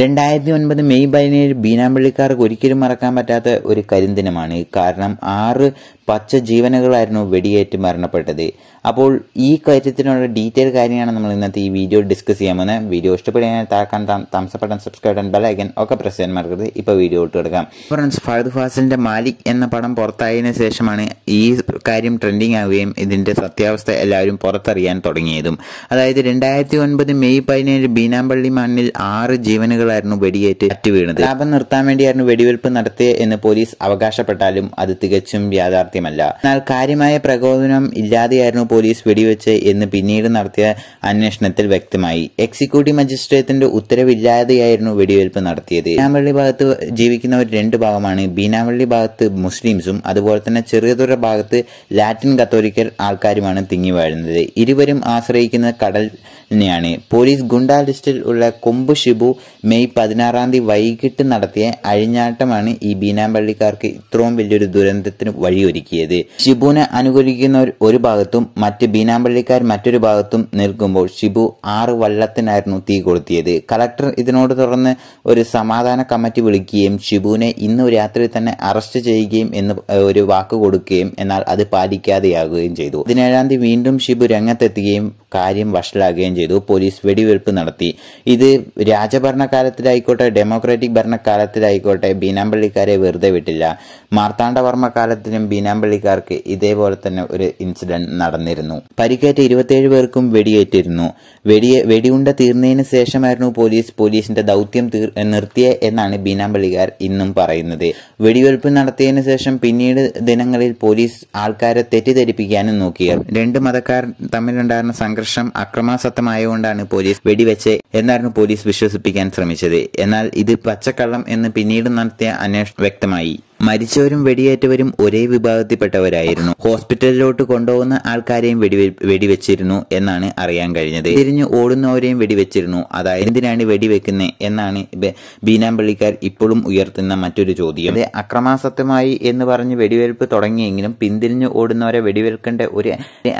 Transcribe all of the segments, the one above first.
രണ്ടായിരത്തി ഒൻപത് മെയ് പതിനേഴ് ബീനാമ്പള്ളിക്കാർക്ക് ഒരിക്കലും മറക്കാൻ പറ്റാത്ത ഒരു കരിന്തിനമാണ് കാരണം ആറ് പച്ച ജീവനുകളായിരുന്നു വെടിയേറ്റ് മരണപ്പെട്ടത് അപ്പോൾ ഈ കാര്യത്തിനുള്ള ഡീറ്റെയിൽ കാര്യമാണ് നമ്മൾ ഇന്നത്തെ ഈ വീഡിയോ ഡിസ്കസ് ചെയ്യാൻ പോകുന്നത് വീഡിയോ ഇഷ്ടപ്പെടുകയാണ് താക്കാൻ തംസപ്പെട്ടൻ സബ്സ്ക്രൈബ് ബട്ടൺ ബെലൈക്കൻ ഒക്കെ പ്രസ് ചെയ്യാൻ മറക്കരുത് ഇപ്പോൾ വീഡിയോ ഇട്ട് കൊടുക്കാം ഫ്രണ്ട്സ് ഫഹദ് ഫാസിലിൻ്റെ മാലിക് എന്ന പടം പുറത്തായതിനു ശേഷമാണ് ഈ കാര്യം ട്രെൻഡിങ് ആവുകയും ഇതിൻ്റെ സത്യാവസ്ഥ എല്ലാവരും പുറത്തറിയാൻ തുടങ്ങിയതും അതായത് രണ്ടായിരത്തി ഒൻപത് മെയ് പതിനേഴ് ബീനാമ്പള്ളി മണ്ണിൽ ആറ് ജീവനുകൾ ആളുകളായിരുന്നു വെടിയേറ്റ് അറ്റു വീണത് ലാഭം നിർത്താൻ വേണ്ടിയായിരുന്നു വെടിവെയ്പ്പ് നടത്തിയ എന്ന് പോലീസ് അവകാശപ്പെട്ടാലും അത് തികച്ചും യാഥാർത്ഥ്യമല്ല എന്നാൽ കാര്യമായ പ്രകോപനം ഇല്ലാതെയായിരുന്നു പോലീസ് വെടിവെച്ച് എന്ന് പിന്നീട് നടത്തിയ അന്വേഷണത്തിൽ വ്യക്തമായി എക്സിക്യൂട്ടീവ് മജിസ്ട്രേറ്റിന്റെ ഉത്തരവില്ലാതെയായിരുന്നു വെടിവെയ്പ്പ് നടത്തിയത് ബീനാവള്ളി ഭാഗത്ത് ജീവിക്കുന്നവർ രണ്ട് ഭാഗമാണ് ബീനാവള്ളി ഭാഗത്ത് മുസ്ലിംസും അതുപോലെ തന്നെ ചെറിയതുറ ഭാഗത്ത് ലാറ്റിൻ കത്തോലിക്കൽ ആൾക്കാരുമാണ് തിങ്ങി വാഴുന്നത് ഇരുവരും ആശ്രയിക്കുന്ന കടൽ തന്നെയാണ് പോലീസ് ഗുണ്ടാ ലിസ്റ്റിൽ ഉള്ള കൊമ്പ് ഷിബു മെയ് പതിനാറാം തീയതി വൈകിട്ട് നടത്തിയ അഴിഞ്ഞാട്ടമാണ് ഈ ബീനാമ്പള്ളിക്കാർക്ക് ഇത്രയും വലിയൊരു ദുരന്തത്തിന് വഴിയൊരുക്കിയത് ഷിബുവിനെ അനുകൂലിക്കുന്നവർ ഒരു ഭാഗത്തും മറ്റ് ബീനാമ്പള്ളിക്കാർ മറ്റൊരു ഭാഗത്തും നിൽക്കുമ്പോൾ ഷിബു ആറ് വള്ളത്തിനായിരുന്നു തീ കൊളുത്തിയത് കളക്ടർ ഇതിനോട് തുടർന്ന് ഒരു സമാധാന കമ്മിറ്റി വിളിക്കുകയും ഷിബുവിനെ ഇന്ന് രാത്രി തന്നെ അറസ്റ്റ് ചെയ്യുകയും എന്ന് ഒരു വാക്ക് കൊടുക്കുകയും എന്നാൽ അത് പാലിക്കാതെയാകുകയും ചെയ്തു പതിനേഴാം തീയതി വീണ്ടും ഷിബു രംഗത്തെത്തുകയും കാര്യം വഷളാകുകയും ചോദ്യം ചെയ്തു പോലീസ് വെടിവെയ്പ്പ് നടത്തി ഇത് രാജഭരണകാലത്തിലായിക്കോട്ടെ ഡെമോക്രാറ്റിക് ഭരണകാലത്തിലായിക്കോട്ടെ ബീനാമ്പള്ളിക്കാരെ വെറുതെ വിട്ടില്ല മാർത്താണ്ഡവർമ്മ കാലത്തിലും ബീനാമ്പള്ളിക്കാർക്ക് ഇതേപോലെ തന്നെ ഒരു ഇൻസിഡന്റ് നടന്നിരുന്നു പരിക്കേറ്റ ഇരുപത്തിയേഴ് പേർക്കും വെടിയേറ്റിരുന്നു വെടിയെ വെടിയുണ്ട തീർന്നതിന് ശേഷമായിരുന്നു പോലീസ് പോലീസിന്റെ ദൗത്യം തീർ നിർത്തിയ എന്നാണ് ബീനാമ്പള്ളിക്കാർ ഇന്നും പറയുന്നത് വെടിവെയ്പ്പ് നടത്തിയതിനു ശേഷം പിന്നീട് ദിനങ്ങളിൽ പോലീസ് ആൾക്കാരെ തെറ്റിദ്ധരിപ്പിക്കാനും നോക്കിയത് രണ്ട് മതക്കാർ തമ്മിലുണ്ടായിരുന്ന സംഘർഷം അക്രമാസക്തം വ്യക്തമായതുകൊണ്ടാണ് പോലീസ് വെടിവെച്ച് എന്നായിരുന്നു പോലീസ് വിശ്വസിപ്പിക്കാൻ ശ്രമിച്ചത് എന്നാൽ ഇത് പച്ചക്കള്ളം എന്ന് പിന്നീട് നടത്തിയ അന്വേഷണം വ്യക്തമായി മരിച്ചവരും വെടിയേറ്റവരും ഒരേ വിഭാഗത്തിൽപ്പെട്ടവരായിരുന്നു ഹോസ്പിറ്റലിലോട്ട് കൊണ്ടുപോകുന്ന ആൾക്കാരെയും വെടി വെടിവെച്ചിരുന്നു എന്നാണ് അറിയാൻ കഴിഞ്ഞത് തിരിഞ്ഞ് ഓടുന്നവരെയും വെടിവെച്ചിരുന്നു അതായത് എന്തിനാണ് വെടിവെക്കുന്നത് എന്നാണ് ബീനാമ്പള്ളിക്കാർ ഇപ്പോഴും ഉയർത്തുന്ന മറ്റൊരു ചോദ്യം അക്രമാസത്യമായി എന്ന് പറഞ്ഞ് വെടിവെയ്പ്പ് തുടങ്ങിയെങ്കിലും പിന്തിരിഞ്ഞ് ഓടുന്നവരെ വെടിവെൽക്കേണ്ട ഒരു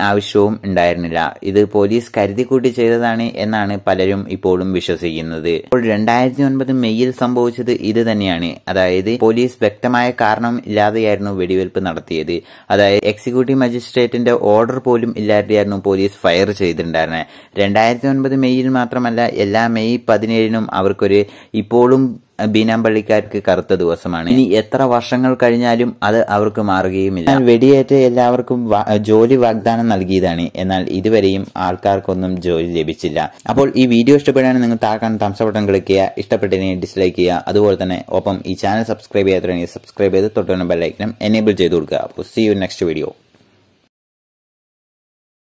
ആവശ്യവും ഉണ്ടായിരുന്നില്ല ഇത് പോലീസ് കൂട്ടി ചെയ്തതാണ് എന്നാണ് പലരും ഇപ്പോഴും വിശ്വസിക്കുന്നത് ഇപ്പോൾ രണ്ടായിരത്തി ഒൻപത് മെയ്യിൽ സംഭവിച്ചത് ഇത് തന്നെയാണ് അതായത് പോലീസ് വ്യക്തമായ വ്യക്തമായ കാരണം ഇല്ലാതെയായിരുന്നു വെടിവെയ്പ് നടത്തിയത് അതായത് എക്സിക്യൂട്ടീവ് മജിസ്ട്രേറ്റിന്റെ ഓർഡർ പോലും ഇല്ലാതെയായിരുന്നു പോലീസ് ഫയർ ചെയ്തിട്ടുണ്ടായിരുന്നത് രണ്ടായിരത്തി ഒൻപത് മെയ്യിൽ മാത്രമല്ല എല്ലാ മെയ് പതിനേഴിനും അവർക്കൊരു ഇപ്പോഴും ബീനാമ്പള്ളിക്കാർക്ക് കറുത്ത ദിവസമാണ് ഇനി എത്ര വർഷങ്ങൾ കഴിഞ്ഞാലും അത് അവർക്ക് മാറുകയുമില്ല വെടിയേറ്റ് എല്ലാവർക്കും ജോലി വാഗ്ദാനം നൽകിയതാണ് എന്നാൽ ഇതുവരെയും ആൾക്കാർക്കൊന്നും ജോലി ലഭിച്ചില്ല അപ്പോൾ ഈ വീഡിയോ ഇഷ്ടപ്പെടുകയാണെങ്കിൽ നിങ്ങൾ താക്കാൻ തംസ ബട്ടൺ ക്ലിക്ക് ചെയ്യുക ഇഷ്ടപ്പെട്ടതിനെ ഡിസ്ലൈക്ക് ചെയ്യുക അതുപോലെ തന്നെ ഒപ്പം ഈ ചാനൽ സബ്സ്ക്രൈബ് ചെയ്യാത്തതിനെ സബ്സ്ക്രൈബ് ചെയ്ത് തൊട്ടുള്ള ബെല്ലൈക്കനും എനേബിൾ ചെയ്ത് കൊടുക്കുക അപ്പോൾ സി യു നെക്സ്റ്റ് വീഡിയോ